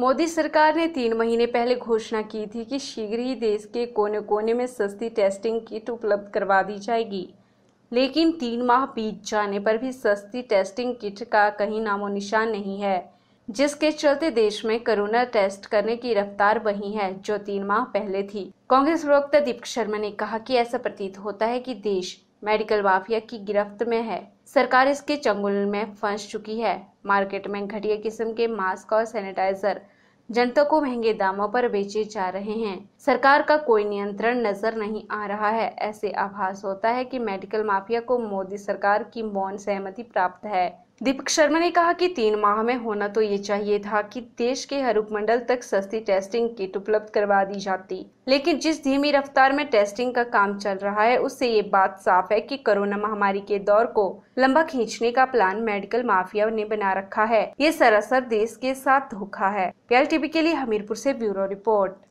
मोदी सरकार ने तीन महीने पहले घोषणा की थी कि शीघ्र ही देश के कोने कोने में सस्ती टेस्टिंग किट उपलब्ध करवा दी जाएगी लेकिन तीन माह बीत जाने पर भी सस्ती टेस्टिंग किट का कहीं नामो निशान नहीं है जिसके चलते देश में कोरोना टेस्ट करने की रफ्तार वही है जो तीन माह पहले थी कांग्रेस प्रवक्ता दीपक शर्मा ने कहा कि ऐसा प्रतीत होता है कि देश मेडिकल माफिया की गिरफ्त में है सरकार इसके चंगुल में फंस चुकी है मार्केट में घटिया किस्म के मास्क और सैनिटाइजर जनता को महंगे दामों पर बेचे जा रहे हैं सरकार का कोई नियंत्रण नजर नहीं आ रहा है ऐसे आभास होता है कि मेडिकल माफिया को मोदी सरकार की मौन सहमति प्राप्त है दीपक शर्मा ने कहा कि तीन माह में होना तो ये चाहिए था कि देश के हर उपमंडल तक सस्ती टेस्टिंग किट उपलब्ध करवा दी जाती लेकिन जिस धीमी रफ्तार में टेस्टिंग का काम चल रहा है उससे ये बात साफ है कि कोरोना महामारी के दौर को लंबा खींचने का प्लान मेडिकल माफिया ने बना रखा है ये सरासर देश के साथ धोखा है एल के लिए हमीरपुर ऐसी ब्यूरो रिपोर्ट